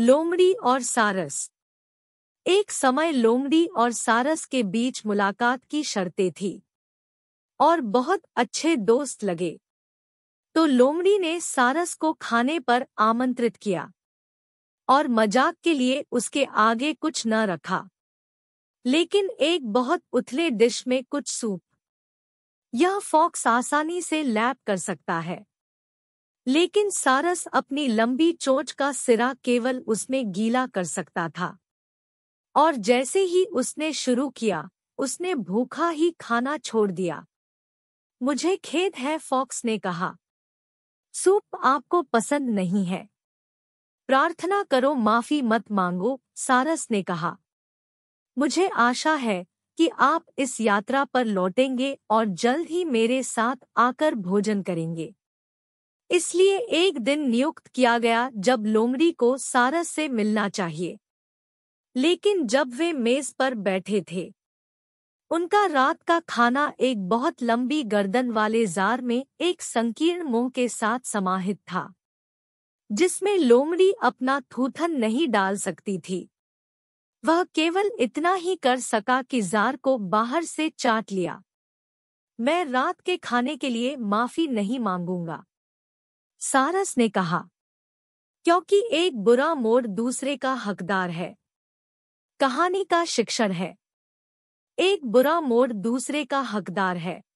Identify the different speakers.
Speaker 1: लोमड़ी और सारस एक समय लोमड़ी और सारस के बीच मुलाकात की शर्तें थी और बहुत अच्छे दोस्त लगे तो लोमड़ी ने सारस को खाने पर आमंत्रित किया और मजाक के लिए उसके आगे कुछ न रखा लेकिन एक बहुत उथले डिश में कुछ सूप यह फॉक्स आसानी से लैप कर सकता है लेकिन सारस अपनी लंबी चोंच का सिरा केवल उसमें गीला कर सकता था और जैसे ही उसने शुरू किया उसने भूखा ही खाना छोड़ दिया मुझे खेद है फॉक्स ने कहा सूप आपको पसंद नहीं है प्रार्थना करो माफी मत मांगो सारस ने कहा मुझे आशा है कि आप इस यात्रा पर लौटेंगे और जल्द ही मेरे साथ आकर भोजन करेंगे इसलिए एक दिन नियुक्त किया गया जब लोमड़ी को सारस से मिलना चाहिए लेकिन जब वे मेज पर बैठे थे उनका रात का खाना एक बहुत लंबी गर्दन वाले जार में एक संकीर्ण मुंह के साथ समाहित था जिसमें लोमड़ी अपना थूथन नहीं डाल सकती थी वह केवल इतना ही कर सका कि जार को बाहर से चाट लिया मैं रात के खाने के लिए माफी नहीं मांगूंगा सारस ने कहा क्योंकि एक बुरा मोड़ दूसरे का हकदार है कहानी का शिक्षण है एक बुरा मोड़ दूसरे का हकदार है